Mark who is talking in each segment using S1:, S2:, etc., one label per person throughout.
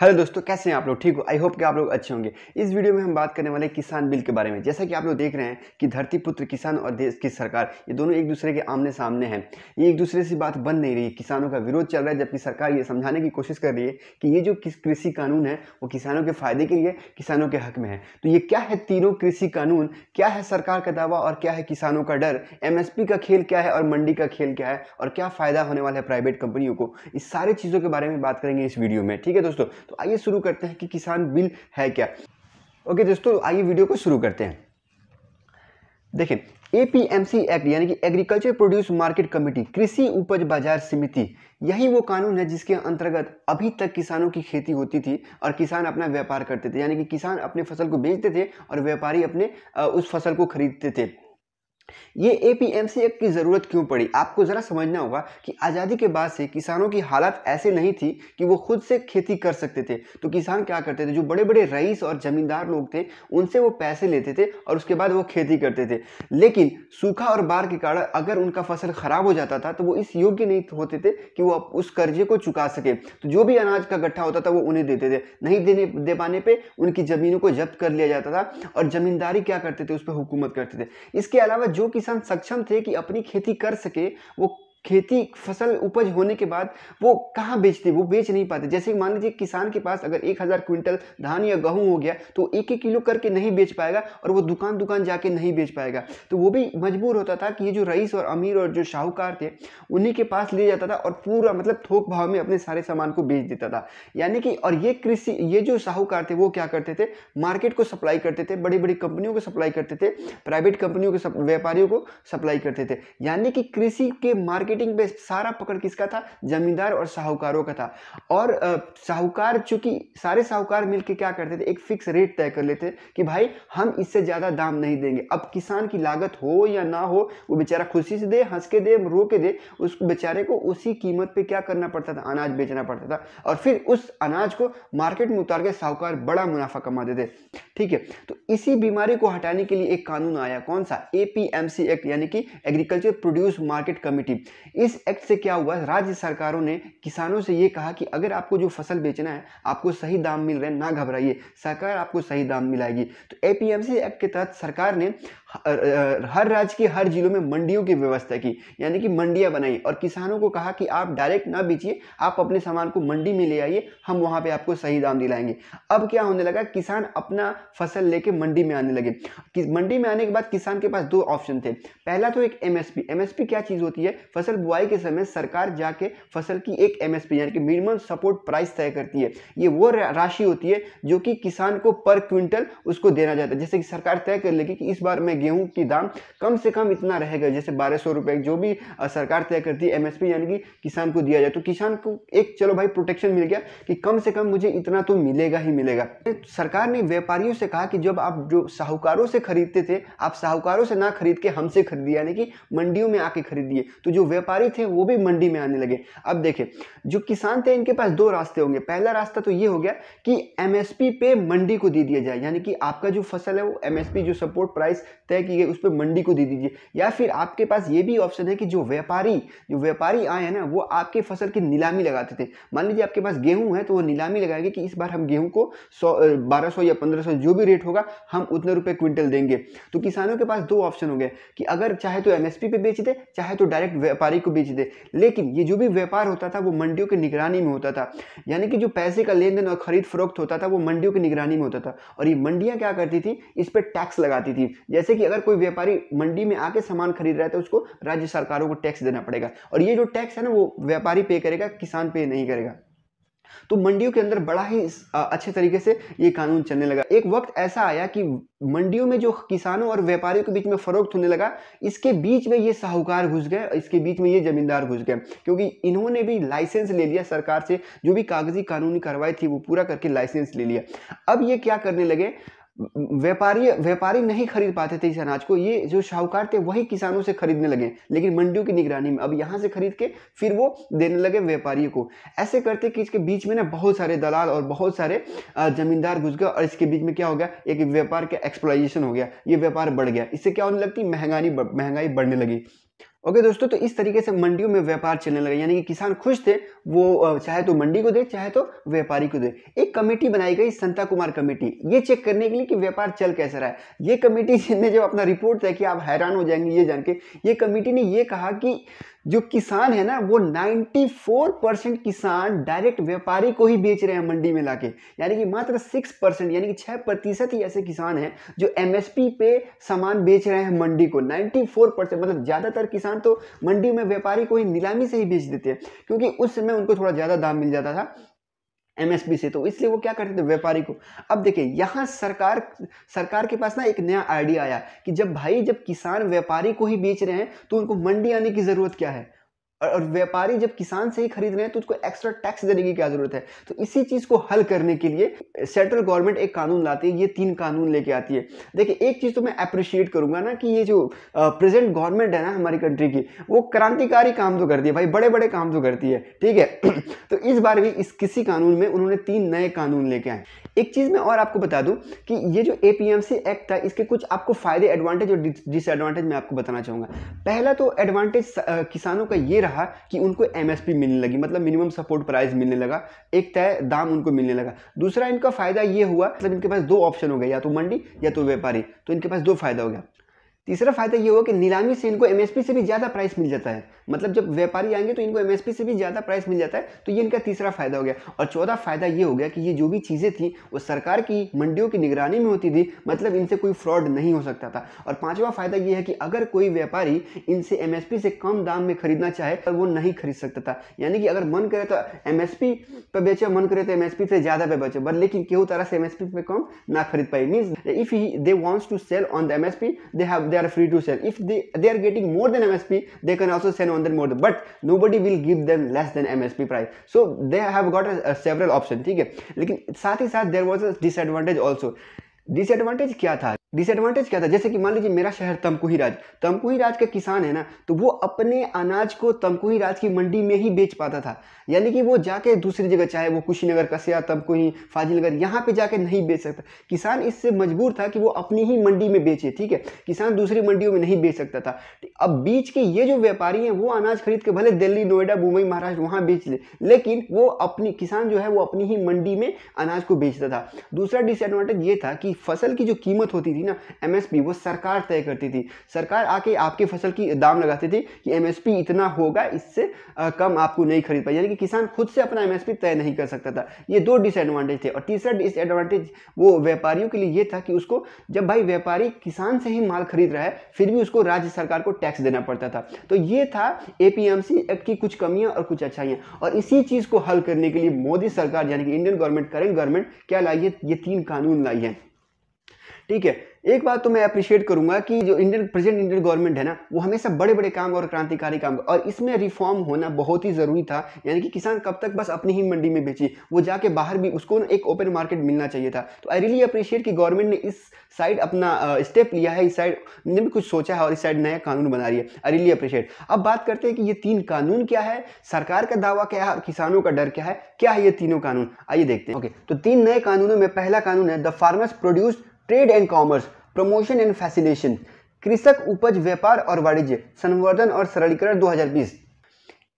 S1: hello दोस्तों कैसे हैं आप लोग ठीक हो आई होप कि आप लोग अच्छे होंगे इस वीडियो में हम बात करने वाले किसान बिल के बारे में जैसा कि आप लोग देख रहे हैं कि धरती पुत्र किसान और देश की सरकार ये दोनों एक दूसरे के आमने सामने हैं ये एक दूसरे से बात बन नहीं रही किसानों का विरोध चल रहा है जबकि सरकार ये समझाने की कोशिश कर रही है कि ये जो कृषि कानून है वो किसानों के फायदे के लिए किसानों के हक में है तो ये क्या है तीनों कृषि कानून क्या है सरकार का दावा और क्या है किसानों का डर एम का खेल क्या है और मंडी का खेल क्या है और क्या फ़ायदा होने वाला है प्राइवेट कंपनियों को इस सारे चीज़ों के बारे में बात करेंगे इस वीडियो में ठीक है दोस्तों तो आइए शुरू करते हैं कि किसान बिल है क्या ओके दोस्तों आइए वीडियो को शुरू करते हैं देखें एपीएमसी एक्ट यानी कि एग्रीकल्चर प्रोड्यूस मार्केट कमेटी कृषि उपज बाजार समिति यही वो कानून है जिसके अंतर्गत अभी तक किसानों की खेती होती थी और किसान अपना व्यापार करते थे यानी कि किसान अपने फसल को बेचते थे और व्यापारी अपने उस फसल को खरीदते थे ये A P M C act की ज़रूरत क्यों पड़ी आपको ज़रा समझना होगा कि आज़ादी के बाद से किसानों की हालत ऐसे नहीं थी कि वो खुद से खेती कर सकते थे तो किसान क्या करते थे जो बड़े बड़े रईस और ज़मींदार लोग थे उनसे वो पैसे लेते थे और उसके बाद वो खेती करते थे लेकिन सूखा और बाढ़ के कारण अगर उनका फसल ख़राब हो जाता था तो वो इस योग्य नहीं होते थे कि वो उस कर्जे को चुका सके तो जो भी अनाज का गट्ठा होता था वो उन्हें देते थे नहीं देने दे पाने पर उनकी ज़मीनों को जब्त कर लिया जाता था और ज़मींदारी क्या करते थे उस पर हुकूमत करते थे इसके अलावा जो किसान सक्षम थे कि अपनी खेती कर सके वो खेती फसल उपज होने के बाद वो कहाँ बेचते वो बेच नहीं पाते जैसे मान लीजिए किसान के पास अगर एक हज़ार क्विंटल धान या गेहूँ हो गया तो एक एक किलो करके नहीं बेच पाएगा और वो दुकान दुकान जाके नहीं बेच पाएगा तो वो भी मजबूर होता था कि ये जो रईस और अमीर और जो शाहूकार थे उन्हीं के पास ले जाता था और पूरा मतलब थोक भाव में अपने सारे सामान को बेच देता था यानी कि और ये कृषि ये जो साहूकार थे वो क्या करते थे मार्केट को सप्लाई करते थे बड़ी बड़ी कंपनियों को सप्लाई करते थे प्राइवेट कंपनियों के व्यापारियों को सप्लाई करते थे यानी कि कृषि के मार्केट मार्केटिंग पे सारा पकड़ किसका था जमींदार और साहूकारों का था और साहूकार चूंकि सारे साहूकार मिलकर क्या करते थे एक फिक्स रेट तय कर लेते कि भाई हम इससे ज़्यादा दाम नहीं देंगे अब किसान की लागत हो या ना हो वो बेचारा खुशी से दे हंस के दे रो के दे उस बेचारे को उसी कीमत पे क्या करना पड़ता था अनाज बेचना पड़ता था और फिर उस अनाज को मार्केट में उतार के साहूकार बड़ा मुनाफा कमाते थे ठीक है तो इसी बीमारी को हटाने के लिए एक कानून आया कौन सा एपीएमसी एक्ट यानी कि एग्रीकल्चर प्रोड्यूस मार्केट कमेटी इस एक्ट से क्या हुआ राज्य सरकारों ने किसानों से ये कहा कि अगर आपको जो फसल बेचना है आपको सही दाम मिल रहे हैं ना घबराइए सरकार आपको सही दाम मिलाएगी तो एपीएमसी एक्ट के तहत सरकार ने हर राज्य के हर जिलों में मंडियों की व्यवस्था की यानी कि मंडियाँ बनाई और किसानों को कहा कि आप डायरेक्ट ना बेचिए आप अपने सामान को मंडी में ले आइए हम वहाँ पे आपको सही दाम दिलाएंगे अब क्या होने लगा किसान अपना फसल लेके मंडी में आने लगे कि मंडी में आने के बाद किसान के पास दो ऑप्शन थे पहला तो एक एस पी क्या चीज़ होती है फसल बुआई के समय सरकार जाके फसल की एक पी यानी कि मिनिमम सपोर्ट प्राइस तय करती है ये वो राशि होती है जो कि किसान को पर क्विंटल उसको देना जाता है जैसे कि सरकार तय कर लेगी कि इस बार मैं गेहूं की दाम कम से कम इतना रहेगा जैसे बारह सौ रुपये जो भी सरकार तय करती है एमएसपी यानी कि किसान को दिया जाए तो किसान को एक चलो भाई प्रोटेक्शन मिल गया कि कम से कम मुझे इतना तो मिलेगा ही मिलेगा सरकार ने व्यापारियों से कहा कि जब आप जो साहूकारों से खरीदते थे आप साहूकारों से ना खरीद के हमसे खरीदिए यानी कि मंडियों में आके खरीदिए तो जो व्यापारी थे वो भी मंडी में आने लगे अब देखे जो किसान थे इनके पास दो रास्ते होंगे पहला रास्ता तो ये हो गया कि एमएसपी पे मंडी को दे दिया जाए यानी कि आपका जो फसल है वो एमएसपी जो सपोर्ट प्राइस तय की गई उस पर मंडी को दे दीजिए या फिर आपके पास ये भी ऑप्शन है कि जो व्यापारी जो व्यापारी आए हैं ना वो आपके फसल की नीलामी लगाते थे मान लीजिए आपके पास गेहूं है तो वो नीलामी लगाएंगे कि इस बार हम गेहूं को सौ बारह सौ या पंद्रह सौ जो भी रेट होगा हम उतने रुपये क्विंटल देंगे तो किसानों के पास दो ऑप्शन हो गए कि अगर चाहे तो एमएसपी पे बेच दे चाहे तो डायरेक्ट व्यापारी को बेच दे लेकिन ये जो भी व्यापार होता था वो मंडियों की निगरानी में होता था यानी कि जो पैसे का लेन देन और खरीद फरोख्त होता था वो मंडियों की निगरानी में होता था और ये मंडियाँ क्या करती थी इस पर टैक्स लगाती थी जैसे कि अगर कोई व्यापारी मंडी में आके सामान खरीद रहा है तो उसको राज्य सरकारों को टैक्स देना पड़ेगा और ये जो टैक्स है ना वो व्यापारी पे करेगा किसान पे नहीं करेगा तो मंडियों के अंदर बड़ा ही अच्छे तरीके से ये कानून चलने लगा एक वक्त ऐसा आया कि मंडियों में जो किसानों और व्यापारियों के बीच में फरोख्त होने लगा इसके बीच में ये साहूकार घुस गए इसके बीच में ये जमींदार घुस गए क्योंकि इन्होंने भी लाइसेंस ले लिया सरकार से जो भी कागजी कानूनी कार्रवाई थी वो पूरा करके लाइसेंस ले लिया अब ये क्या करने लगे व्यापारी व्यापारी नहीं खरीद पाते थे इस अनाज को ये जो शाहूकार थे वही किसानों से खरीदने लगे लेकिन मंडियों की निगरानी में अब यहाँ से खरीद के फिर वो देने लगे व्यापारियों को ऐसे करते कि इसके बीच में ना बहुत सारे दलाल और बहुत सारे जमींदार घुस गए और इसके बीच में क्या हो गया एक व्यापार का एक्सप्लाइजेशन हो गया ये व्यापार बढ़ गया इससे क्या होने लगती महंगाई महंगाई बढ़ने लगी ओके दोस्तों तो इस तरीके से मंडियों में व्यापार चलने लगा यानी कि किसान खुश थे वो चाहे तो मंडी को दे चाहे तो व्यापारी को दे एक कमेटी बनाई गई संता कुमार कमेटी ये चेक करने के लिए कि व्यापार चल कैसा रहा है ये कमेटी ने जब अपना रिपोर्ट दिया कि आप हैरान हो जाएंगे ये जान के ये कमेटी ने ये कहा कि जो किसान है ना वो 94 परसेंट किसान डायरेक्ट व्यापारी को ही बेच रहे हैं मंडी में लाके यानी कि मात्र 6 परसेंट यानी कि 6 प्रतिशत ही ऐसे किसान हैं जो एमएसपी पे सामान बेच रहे हैं मंडी को 94 परसेंट मतलब ज़्यादातर किसान तो मंडी में व्यापारी को ही नीलामी से ही बेच देते हैं क्योंकि उस समय उनको थोड़ा ज़्यादा दाम मिल जाता था एमएसपी से तो इसलिए वो क्या करते थे व्यापारी को अब देखिए यहाँ सरकार सरकार के पास ना एक नया आइडिया आया कि जब भाई जब किसान व्यापारी को ही बेच रहे हैं तो उनको मंडी आने की ज़रूरत क्या है और व्यापारी जब किसान से ही खरीद रहे हैं तो उसको एक्स्ट्रा टैक्स देने की क्या जरूरत है तो इसी चीज को हल करने के लिए सेंट्रल गवर्नमेंट एक कानून लाती है ये तीन कानून लेके आती है देखिए एक चीज तो मैं अप्रिशिएट करूंगा ना कि ये जो प्रेजेंट गवर्नमेंट है ना हमारी कंट्री की वो क्रांतिकारी काम तो करती है भाई बड़े बड़े काम तो करती है ठीक है तो इस बार भी इस किसी कानून में उन्होंने तीन नए कानून लेके आए एक चीज़ मैं और आपको बता दूं कि ये जो ए एक्ट था इसके कुछ आपको फ़ायदे एडवांटेज और डिसएडवांटेज मैं आपको बताना चाहूँगा पहला तो एडवांटेज किसानों का ये रहा कि उनको एम मिलने लगी मतलब मिनिमम सपोर्ट प्राइस मिलने लगा एक तय दाम उनको मिलने लगा दूसरा इनका फ़ायदा ये हुआ मतलब इनके पास दो ऑप्शन हो गया या तो मंडी या तो व्यापारी तो इनके पास दो फ़ायदा हो गया तीसरा फायदा ये हुआ कि नीलामी से इनको एमएसपी से भी ज़्यादा प्राइस मिल जाता है मतलब जब व्यापारी आएंगे तो इनको एम से भी ज़्यादा प्राइस मिल जाता है तो ये इनका तीसरा फायदा हो गया और चौथा फायदा ये हो गया कि ये जो भी चीज़ें थी वो सरकार की मंडियों की निगरानी में होती थी मतलब इनसे कोई फ्रॉड नहीं हो सकता था और पाँचवा फायदा ये है कि अगर कोई व्यापारी इनसे एम से कम दाम में खरीदना चाहे तो वो नहीं खरीद सकता था यानी कि अगर मन करे तो एम पर बेचे मन करे तो एम से ज़्यादा पे बेचे बट लेकिन केहू तरह से एम पे कम ना खरीद पाए means if they wants to sell on the M they have they are free to sell if they, they are getting more than msp they can also sell on their more but nobody will give them less than msp price so they have got a, a several option theek hai lekin sath hi sath there was a disadvantage also disadvantage kya tha disadvantage क्या था जैसे कि मान लीजिए मेरा शहर तमकुही राज तमकुही राज का किसान है ना तो वो अपने अनाज को तमकुही राज की मंडी में ही बेच पाता था यानी कि वो जाके दूसरी जगह चाहे वो कुशीनगर कसिया तमकुही फाजिलनगर यहाँ पे जाके नहीं बेच सकता किसान इससे मजबूर था कि वो अपनी ही मंडी में बेचे ठीक है किसान दूसरी मंडियों में नहीं बेच सकता था अब बीच के ये जो व्यापारी हैं वो अनाज खरीद के भले दिल्ली नोएडा मुंबई महाराष्ट्र वहाँ बेच ले लेकिन वो अपनी किसान जो है वो अपनी ही मंडी में अनाज को बेचता था दूसरा डिसएडवांटेज ये था कि फसल की जो कीमत होती थी थी ना एमएसपी वो सरकार तय करती थी सरकार आके आपकी फसल की दाम लगाती थी कि एमएसपी इतना होगा इससे कम आपको नहीं खरीद पाए यानी कि किसान खुद से अपना एमएसपी तय नहीं कर सकता था ये दो डिसएडवांटेज थे और तीसरा डिसएडवांटेज वो व्यापारियों के लिए ये था कि उसको जब भाई व्यापारी किसान से ही माल खरीद रहा है फिर भी उसको राज्य सरकार को टैक्स देना पड़ता था तो ये था ए एक्ट की कुछ कमियाँ और कुछ अच्छाइयाँ और इसी चीज़ को हल करने के लिए मोदी सरकार यानी कि इंडियन गवर्नमेंट करेंट गवर्नमेंट क्या लाई है ये तीन कानून लाई है ठीक है एक बात तो मैं अप्रिशिएट करूंगा कि जो इंडियन प्रेजेंट इंडियन गवर्नमेंट है ना वो हमेशा बड़े बड़े काम और क्रांतिकारी काम और इसमें रिफॉर्म होना बहुत ही ज़रूरी था यानी कि किसान कब तक बस अपनी ही मंडी में बेची वो जाके बाहर भी उसको एक ओपन मार्केट मिलना चाहिए था तो आई रियली अप्रिशिएट कि गवर्नमेंट ने इस साइड अपना स्टेप लिया है इस साइड ने भी कुछ सोचा है और इस साइड नया कानून बना रही है आई रियली अप्रिशिएट अब बात करते हैं कि ये तीन कानून क्या है सरकार का दावा क्या है और किसानों का डर क्या है क्या है ये तीनों कानून आइए देखते हैं ओके तो तीन नए कानूनों में पहला कानून है the farmers produce trade and commerce promotion and facilitation कृषक उपज व्यापार और वाणिज्य संवर्धन और सरलीकरण 2020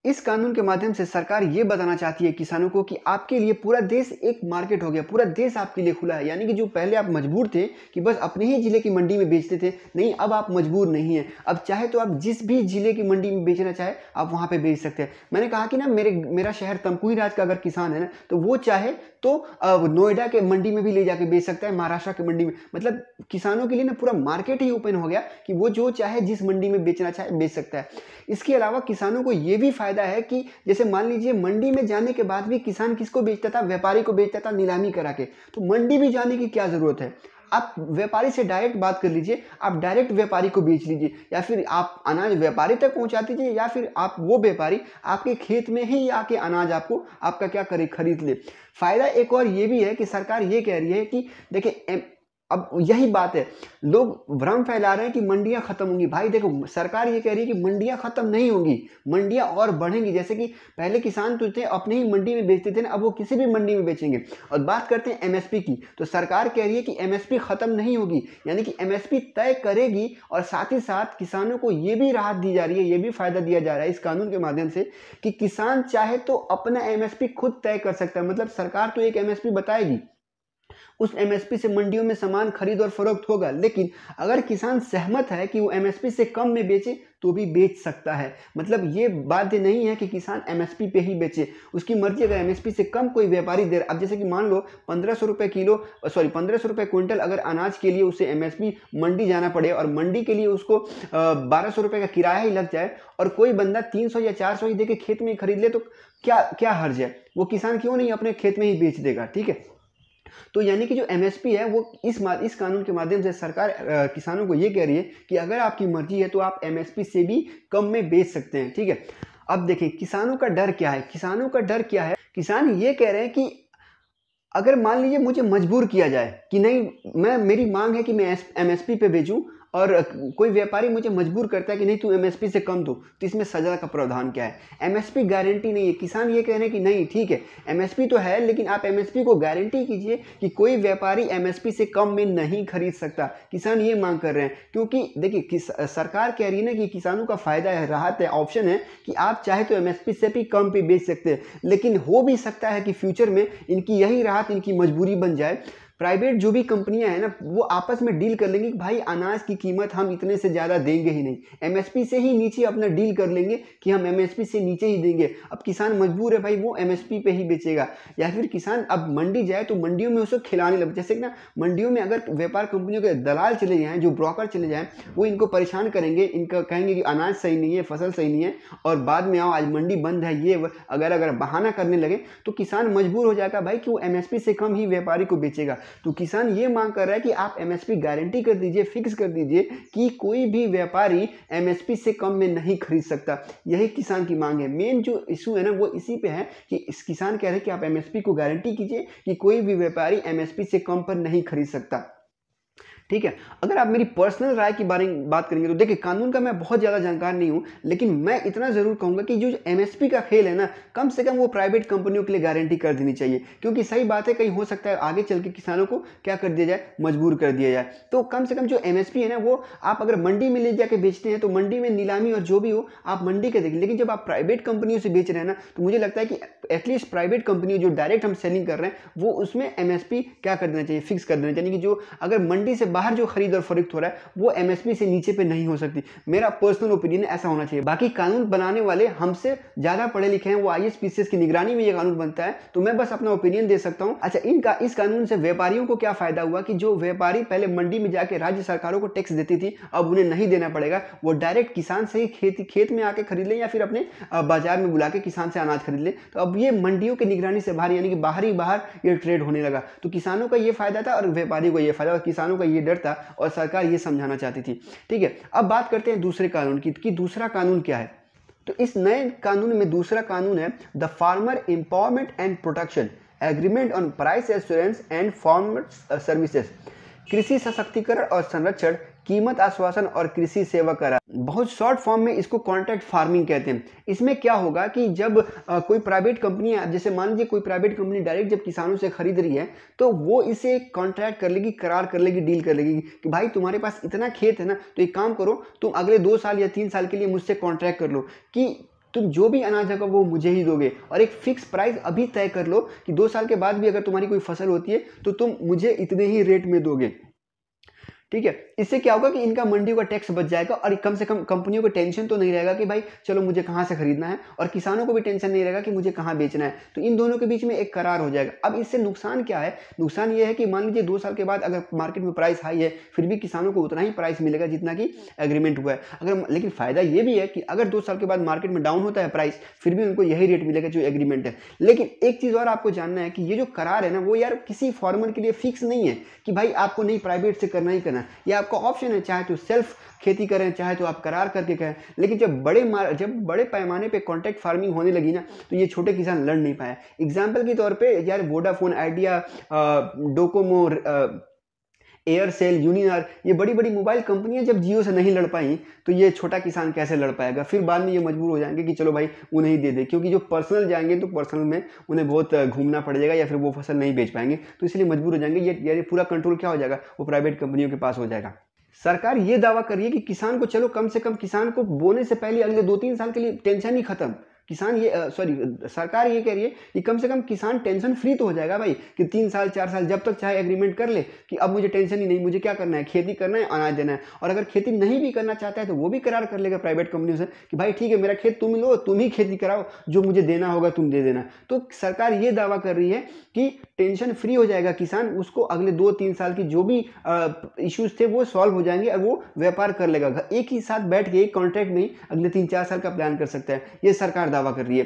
S1: इस कानून के माध्यम से सरकार ये बताना चाहती है किसानों को कि आपके लिए पूरा देश एक मार्केट हो गया पूरा देश आपके लिए खुला है यानी कि जो पहले आप मजबूर थे कि बस अपने ही ज़िले की मंडी में बेचते थे नहीं अब आप मजबूर नहीं हैं अब चाहे तो आप जिस भी ज़िले की मंडी में बेचना चाहे आप वहाँ पर बेच सकते हैं मैंने कहा कि ना मेरे मेरा शहर तमकुई राज का अगर किसान है ना तो वो चाहे तो नोएडा के मंडी में भी ले जाके बेच सकता है महाराष्ट्र के मंडी में मतलब किसानों के लिए ना पूरा मार्केट ही ओपन हो गया कि वो जो चाहे जिस मंडी में बेचना चाहे बेच सकता है इसके अलावा किसानों को ये भी फायदा फायदा है कि जैसे मान लीजिए मंडी में जाने के बाद भी किसान किसको बेचता था व्यापारी को बेचता था नीलामी करा के तो मंडी भी जाने की क्या ज़रूरत है आप व्यापारी से डायरेक्ट बात कर लीजिए आप डायरेक्ट व्यापारी को बेच लीजिए या फिर आप अनाज व्यापारी तक पहुंचा दीजिए या फिर आप वो व्यापारी आपके खेत में ही आके अनाज आपको आपका क्या करे खरीद ले फ़ायदा एक और ये भी है कि सरकार ये कह रही है कि देखिए अब यही बात है लोग भ्रम फैला रहे हैं कि मंडियां खत्म होंगी भाई देखो सरकार ये कह रही है कि मंडियां खत्म नहीं होंगी मंडियां और बढ़ेंगी जैसे कि पहले किसान तो थे अपने ही मंडी में बेचते थे ना अब वो किसी भी मंडी में बेचेंगे और बात करते हैं एमएसपी की तो सरकार कह रही है कि एमएसपी खत्म नहीं होगी यानी कि एम तय करेगी और साथ ही साथ किसानों को ये भी राहत दी जा रही है ये भी फायदा दिया जा रहा है इस कानून के माध्यम से कि किसान चाहे तो अपना एम खुद तय कर सकता है मतलब सरकार तो एक एम बताएगी उस एमएसपी से मंडियों में सामान खरीद और फरोख्त होगा लेकिन अगर किसान सहमत है कि वो एमएसपी से कम में बेचे तो भी बेच सकता है मतलब ये बाध्य नहीं है कि किसान एमएसपी पे ही बेचे उसकी मर्जी अगर एमएसपी से कम कोई व्यापारी दे अब जैसे कि मान लो पंद्रह सौ रुपये किलो सॉरी पंद्रह सौ रुपये क्विंटल अगर अनाज के लिए उसे एमएसपी मंडी जाना पड़े और मंडी के लिए उसको बारह सौ रुपये का किराया ही लग जाए और कोई बंदा तीन सौ या चार सौ ही दे खेत में ही खरीद ले तो क्या क्या हर्ज है वो किसान क्यों नहीं अपने खेत में ही बेच देगा ठीक है तो यानी कि जो एमएसपी है वो इस इस कानून के माध्यम से सरकार आ, किसानों को ये कह रही है कि अगर आपकी मर्जी है तो आप एमएसपी से भी कम में बेच सकते हैं ठीक है अब देखें किसानों का डर क्या है किसानों का डर क्या है किसान ये कह रहे हैं कि अगर मान लीजिए मुझे मजबूर किया जाए कि नहीं मैं मेरी मांग है कि मैं एम एस पे बेचूं और कोई व्यापारी मुझे मजबूर करता है कि नहीं तू एमएसपी से कम दो तो इसमें सजा का प्रावधान क्या है एमएसपी गारंटी नहीं है किसान ये कह रहे हैं कि नहीं ठीक है एमएसपी तो है लेकिन आप एमएसपी को गारंटी कीजिए कि कोई व्यापारी एमएसपी से कम में नहीं खरीद सकता किसान ये मांग कर रहे हैं क्योंकि देखिए सरकार कह रही है ना कि किसानों का फायदा है राहत है ऑप्शन है कि आप चाहे तो एम से भी कम पे बेच सकते हैं लेकिन हो भी सकता है कि फ्यूचर में इनकी यही राहत इनकी मजबूरी बन जाए प्राइवेट जो भी कंपनियां हैं ना वो आपस में डील कर लेंगे कि भाई अनाज की कीमत हम इतने से ज़्यादा देंगे ही नहीं एमएसपी से ही नीचे अपना डील कर लेंगे कि हम एमएसपी से नीचे ही देंगे अब किसान मजबूर है भाई वो एमएसपी पे ही बेचेगा या फिर किसान अब मंडी जाए तो मंडियों में उसको खिलाने लगे जैसे कि ना मंडियों में अगर व्यापार कंपनियों के दलाल चले जाएँ जो ब्रोकर चले जाएँ वो इनको परेशान करेंगे इनका कहेंगे कि अनाज सही नहीं है फसल सही नहीं है और बाद में आओ आज मंडी बंद है ये अगर अगर बहाना करने लगे तो किसान मजबूर हो जाएगा भाई कि वो एम से कम ही व्यापारी को बेचेगा तो किसान ये मांग कर रहा है कि आप एमएसपी गारंटी कर दीजिए फिक्स कर दीजिए कि कोई भी व्यापारी एमएसपी से कम में नहीं खरीद सकता यही किसान की मांग है मेन जो इशू है ना वो इसी पे है कि इस किसान कह रहे हैं कि आप एमएसपी को गारंटी कीजिए कि कोई भी व्यापारी एमएसपी से कम पर नहीं खरीद सकता ठीक है अगर आप मेरी पर्सनल राय के बारे में बात करेंगे तो देखिए कानून का मैं बहुत ज़्यादा जानकार नहीं हूँ लेकिन मैं इतना ज़रूर कहूँगा कि जो एमएसपी का खेल है ना कम से कम वो प्राइवेट कंपनियों के लिए गारंटी कर देनी चाहिए क्योंकि सही बात है कहीं हो सकता है आगे चल के किसानों को क्या कर दिया जाए मजबूर कर दिया जाए तो कम से कम जो एम है ना वो आप अगर मंडी में ले जाके बेचते हैं तो मंडी में नीलामी और जो भी हो आप मंडी के देखें लेकिन जब आप प्राइवेट कंपनियों से बेच रहे हैं ना तो मुझे लगता है कि एटलीस्ट प्राइवेट कंपनी जो डायरेक्ट हम सेलिंग कर रहे हैं वो उसमें एम क्या कर देना चाहिए फिक्स कर देना चाहिए कि जो अगर मंडी से बाहर जो खरीद और फरोख्त हो रहा है वो एमएसपी से नीचे पे नहीं हो सकती मेरा पर्सनल ओपिनियन ऐसा होना चाहिए बाकी कानून बनाने वाले हमसे ज़्यादा पढ़े लिखे हैं वो आई एस की निगरानी में ये कानून बनता है तो मैं बस अपना ओपिनियन दे सकता हूँ अच्छा इनका इस कानून से व्यापारियों को क्या फायदा हुआ कि जो व्यापारी पहले मंडी में जाके राज्य सरकारों को टैक्स देती थी अब उन्हें नहीं देना पड़ेगा वो डायरेक्ट किसान से ही खेती खेत में आके खरीद लें या फिर अपने बाजार में बुला के किसान से अनाज खरीद लें तो अब ये मंडियों की निगरानी से बाहर यानी कि बाहर ही बाहर ये ट्रेड होने लगा तो किसानों का ये फायदा था और व्यापारी को ये फायदा और किसानों का ये डर था और सरकार ये समझाना चाहती थी ठीक है अब बात करते हैं दूसरे कानून की कि दूसरा कानून क्या है तो इस नए कानून में दूसरा कानून है the farmer empowerment and protection agreement on price assurance and farmer services कृषि सशक्तिकरण और संरक्षण कीमत आश्वासन और कृषि सेवा कर बहुत शॉर्ट फॉर्म में इसको कॉन्ट्रैक्ट फार्मिंग कहते हैं इसमें क्या होगा कि जब आ, कोई प्राइवेट कंपनी जैसे मान लीजिए कोई प्राइवेट कंपनी डायरेक्ट जब किसानों से खरीद रही है तो वो इसे कॉन्ट्रैक्ट कर लेगी करार कर लेगी डील कर लेगी कि भाई तुम्हारे पास इतना खेत है ना तो एक काम करो तुम अगले दो साल या तीन साल के लिए मुझसे कॉन्ट्रैक्ट कर लो कि तुम जो भी अनाज होगा वो मुझे ही दोगे और एक फिक्स प्राइस अभी तय कर लो कि दो साल के बाद भी अगर तुम्हारी कोई फसल होती है तो तुम मुझे इतने ही रेट में दोगे ठीक है इससे क्या होगा कि इनका मंडियों का टैक्स बच जाएगा और कम से कम कंपनियों को टेंशन तो नहीं रहेगा कि भाई चलो मुझे कहाँ से खरीदना है और किसानों को भी टेंशन नहीं रहेगा कि मुझे कहाँ बेचना है तो इन दोनों के बीच में एक करार हो जाएगा अब इससे नुकसान क्या है नुकसान ये है कि मान लीजिए दो साल के बाद अगर मार्केट में प्राइस हाई है फिर भी किसानों को उतना ही प्राइस मिलेगा जितना कि एग्रीमेंट हुआ है अगर लेकिन फ़ायदा ये भी है कि अगर दो साल के बाद मार्केट में डाउन होता है प्राइस फिर भी उनको यही रेट मिलेगा जो एग्रीमेंट है लेकिन एक चीज़ और आपको जानना है कि ये जो करार है ना वो यार किसी फॉर्मर के लिए फिक्स नहीं है कि भाई आपको नहीं प्राइवेट से करना ही करना करना है ये आपका ऑप्शन है चाहे तो सेल्फ खेती करें चाहे तो आप करार करके करें लेकिन जब बड़े जब बड़े पैमाने पे कॉन्ट्रैक्ट फार्मिंग होने लगी ना तो ये छोटे किसान लड़ नहीं पाए एग्जाम्पल के तौर पर यार Vodafone Idea Docomo Aircel Uninor ये बड़ी बड़ी मोबाइल कंपनियां जब जियो से नहीं लड़ पाई तो ये छोटा किसान कैसे लड़ पाएगा फिर बाद में ये मजबूर हो जाएंगे कि चलो भाई उन्हें ही दे दे क्योंकि जो पर्सनल जाएंगे तो पर्सनल में उन्हें बहुत घूमना पड़ जाएगा या फिर वो फसल नहीं बेच पाएंगे तो इसलिए मजबूर हो जाएंगे ये यानी पूरा कंट्रोल क्या हो जाएगा वो प्राइवेट कंपनियों के पास हो जाएगा सरकार ये दावा कर रही है कि किसान को चलो कम से कम किसान को बोने से पहले अगले दो तीन साल के लिए टेंशन ही खत्म किसान ये सॉरी सरकार ये कह रही है कि कम से कम किसान टेंशन फ्री तो हो जाएगा भाई कि तीन साल चार साल जब तक चाहे एग्रीमेंट कर ले कि अब मुझे टेंशन ही नहीं मुझे क्या करना है खेती करना है अनाज देना है और अगर खेती नहीं भी करना चाहता है तो वो भी करार कर लेगा प्राइवेट कंपनियों से कि भाई ठीक है मेरा खेत तुम लो तुम ही खेती कराओ जो मुझे देना होगा तुम दे देना तो सरकार ये दावा कर रही है कि टेंशन फ्री हो जाएगा किसान उसको अगले दो तीन साल की जो भी इश्यूज थे वो सॉल्व हो जाएंगे और वो व्यापार कर लेगा एक ही साथ बैठ के एक कॉन्ट्रैक्ट में अगले तीन चार साल का प्लान कर सकता है ये सरकार दावा दावा कर रही है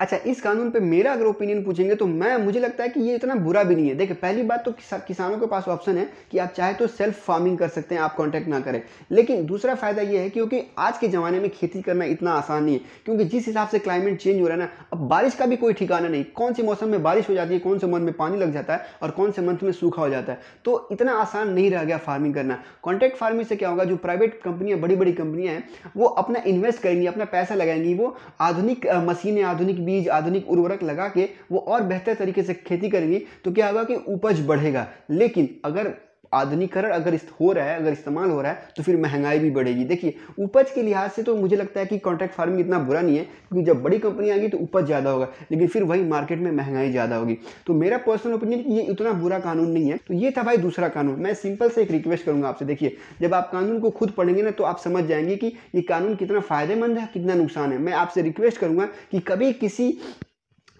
S1: अच्छा इस कानून पे मेरा अगर ओपिनियन पूछेंगे तो मैं मुझे लगता है कि ये इतना बुरा भी नहीं है देखिए पहली बात तो किसा, किसानों के पास ऑप्शन है कि आप चाहे तो सेल्फ फार्मिंग कर सकते हैं आप कॉन्ट्रैक्ट ना करें लेकिन दूसरा फायदा ये है क्योंकि आज के ज़माने में खेती करना इतना आसान नहीं है क्योंकि जिस हिसाब से क्लाइमेट चेंज हो रहा है ना अब बारिश का भी कोई ठिकाना नहीं कौन से मौसम में बारिश हो जाती है कौन से मंथ में पानी लग जाता है और कौन से मंथ में सूखा हो जाता है तो इतना आसान नहीं रह गया फार्मिंग करना कॉन्ट्रैक्ट फार्मिंग से क्या होगा जो प्राइवेट कंपनियाँ बड़ी बड़ी कंपनियाँ हैं वो अपना इन्वेस्ट करेंगी अपना पैसा लगाएंगी वो आधुनिक मशीनें आधुनिक बीज आधुनिक उर्वरक लगा के वो और बेहतर तरीके से खेती करेंगी तो क्या होगा कि उपज बढ़ेगा लेकिन अगर आधुनिकरण अगर इस हो रहा है अगर इस्तेमाल हो रहा है तो फिर महंगाई भी बढ़ेगी देखिए उपज के लिहाज से तो मुझे लगता है कि कॉन्ट्रैक्ट फार्मिंग इतना बुरा नहीं है क्योंकि जब बड़ी कंपनी आएगी तो उपज ज़्यादा होगा लेकिन फिर वही मार्केट में महंगाई ज़्यादा होगी तो मेरा पर्सनल ओपिनियन ये इतना बुरा कानून नहीं है तो ये था भाई दूसरा कानून मैं सिंपल से एक रिक्वेस्ट करूँगा आपसे देखिए जब आप कानून को खुद पढ़ेंगे ना तो आप समझ जाएंगे कि ये कानून कितना फ़ायदेमंद है कितना नुकसान है मैं आपसे रिक्वेस्ट करूँगा कि कभी किसी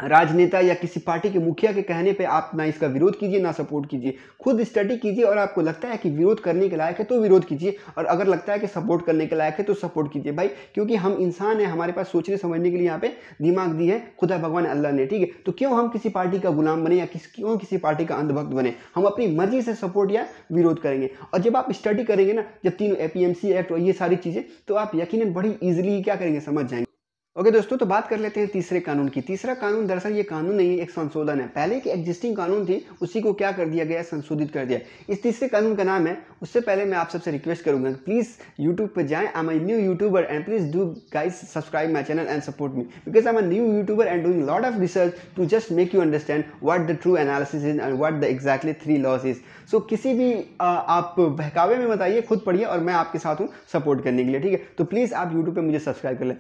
S1: राजनेता या किसी पार्टी के मुखिया के कहने पे आप ना इसका विरोध कीजिए ना सपोर्ट कीजिए खुद स्टडी कीजिए और आपको लगता है कि विरोध करने के लायक है तो विरोध कीजिए और अगर लगता है कि सपोर्ट करने के लायक है तो सपोर्ट कीजिए भाई क्योंकि हम इंसान हैं हमारे पास सोचने समझने के लिए यहाँ पे दिमाग दी है खुदा भगवान अल्लाह ने ठीक है तो क्यों हम किसी पार्टी का गुलाम बने या किस क्यों किसी पार्टी का अंधभक्त बने हम अपनी मर्जी से सपोर्ट या विरोध करेंगे और जब आप स्टडी करेंगे ना जब तीनों ए एक्ट और ये सारी चीज़ें तो आप यकीन बड़ी ईजिली क्या करेंगे समझ जाएंगे ओके दोस्तों तो बात कर लेते हैं तीसरे कानून की तीसरा कानून दरअसल ये कानून नहीं है एक संशोधन है पहले की एग्जिस्टिंग कानून थी उसी को क्या कर दिया गया संशोधित कर दिया इस तीसरे कानून का नाम है उससे पहले मैं आप सबसे रिक्वेस्ट करूंगा प्लीज़ यूट्यूब पर जाएं I a new YouTuber and please do guys subscribe my channel and support me because I am new YouTuber and doing lot of research to just make you understand what the true analysis is and what the exactly three laws is so किसी भी आ, आप बहकावे में बताइए खुद पढ़िए और मैं आपके साथ हूँ सपोर्ट करने के लिए ठीक है तो प्लीज़ आप यूट्यूब पर मुझे सब्सक्राइब कर लें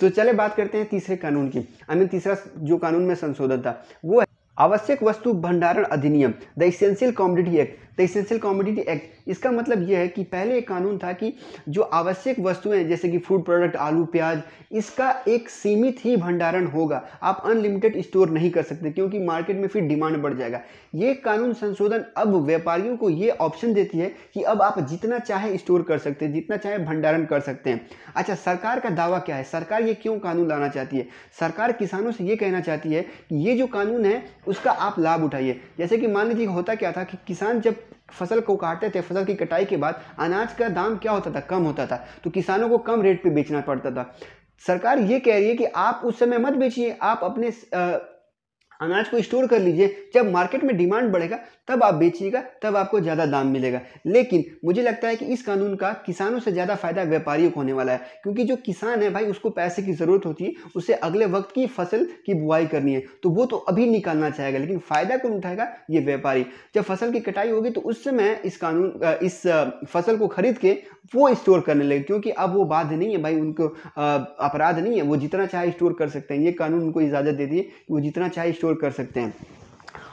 S1: तो चले बात करते हैं तीसरे कानून की आई मीन तीसरा जो कानून में संशोधन था वो है आवश्यक वस्तु भंडारण अधिनियम the essential commodity act the essential commodity act इसका मतलब यह है कि पहले एक कानून था कि जो आवश्यक वस्तुएं जैसे कि फूड प्रोडक्ट आलू प्याज इसका एक सीमित ही भंडारण होगा आप अनलिमिटेड स्टोर नहीं कर सकते क्योंकि मार्केट में फिर डिमांड बढ़ जाएगा ये कानून संशोधन अब व्यापारियों को ये ऑप्शन देती है कि अब आप जितना चाहे स्टोर कर सकते हैं जितना चाहे भंडारण कर सकते हैं अच्छा सरकार का दावा क्या है सरकार ये क्यों कानून लाना चाहती है सरकार किसानों से ये कहना चाहती है कि ये जो कानून है उसका आप लाभ उठाइए जैसे कि मान लीजिए होता क्या था कि किसान जब फसल को काटते थे फसल की कटाई के बाद अनाज का दाम क्या होता था कम होता था तो किसानों को कम रेट पे बेचना पड़ता था सरकार ये कह रही है कि आप उस समय मत बेचिए आप अपने आ, अनाज को स्टोर कर लीजिए जब मार्केट में डिमांड बढ़ेगा तब आप बेचिएगा तब आपको ज़्यादा दाम मिलेगा लेकिन मुझे लगता है कि इस कानून का किसानों से ज़्यादा फायदा व्यापारियों को होने वाला है क्योंकि जो किसान है भाई उसको पैसे की ज़रूरत होती है उसे अगले वक्त की फसल की बुआई करनी है तो वो तो अभी निकालना चाहेगा लेकिन फ़ायदा कौन उठाएगा ये व्यापारी जब फसल की कटाई होगी तो उस समय इस कानून इस फसल को खरीद के वो स्टोर करने लगे क्योंकि अब वो बाध्य नहीं है भाई उनको अपराध नहीं है वो जितना चाहे स्टोर कर सकते हैं ये कानून उनको इजाज़त दे दी है वो जितना चाहे स्टोर स्टोर कर सकते हैं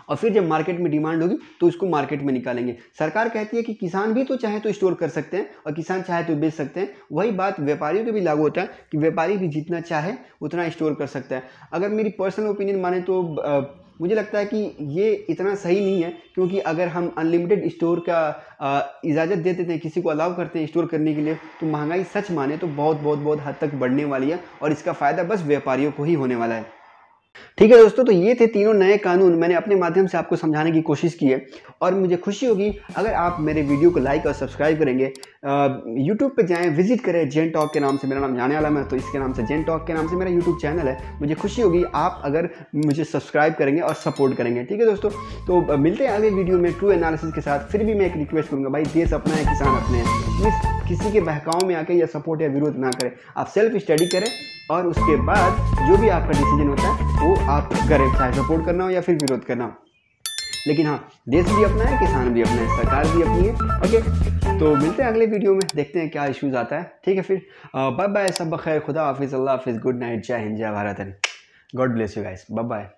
S1: और फिर जब मार्केट में डिमांड होगी तो उसको मार्केट में निकालेंगे सरकार कहती है कि किसान भी तो चाहे तो स्टोर कर सकते हैं और किसान चाहे तो बेच सकते हैं वही बात व्यापारियों के भी लागू होता है कि व्यापारी भी जितना चाहे उतना स्टोर कर सकता है अगर मेरी पर्सनल ओपिनियन माने तो आ, मुझे लगता है कि ये इतना सही नहीं है क्योंकि अगर हम अनलिमिटेड स्टोर का इजाज़त दे देते हैं किसी को अलाउ करते हैं स्टोर करने के लिए तो महंगाई सच माने तो बहुत बहुत बहुत हद तक बढ़ने वाली है और इसका फ़ायदा बस व्यापारियों को ही होने वाला है ठीक है दोस्तों तो ये थे तीनों नए कानून मैंने अपने माध्यम से आपको समझाने की कोशिश की है और मुझे खुशी होगी अगर आप मेरे वीडियो को लाइक और सब्सक्राइब करेंगे यूट्यूब पे जाएं विजिट करें जेन टॉक के नाम से मेरा नाम जाने वाला मैं तो इसके नाम से जेन टॉक के नाम से मेरा यूट्यूब चैनल है मुझे खुशी होगी आप अगर मुझे सब्सक्राइब करेंगे और सपोर्ट करेंगे ठीक है दोस्तों तो मिलते हैं अगले वीडियो में ट्रू एनालिसिस के साथ फिर भी मैं एक रिक्वेस्ट करूँगा भाई देश अपना है किसान अपने हैं प्लीज़ किसी के बहकाव में आकर या सपोर्ट या विरोध ना करें आप सेल्फ स्टडी करें और उसके बाद जो भी आपका डिसीजन होता है वो आप करें चाहे सपोर्ट करना हो या फिर विरोध करना हो लेकिन हाँ देश भी अपना है किसान भी अपना है सरकार भी अपनी है ओके तो मिलते हैं अगले वीडियो में देखते हैं क्या इश्यूज़ आता है ठीक है फिर बाय बाय सब बखैर खुदा हाफिज़ अल्लाह हाफिज़ गुड नाइट जय हिंद जय Bharat god bless you guys bye bye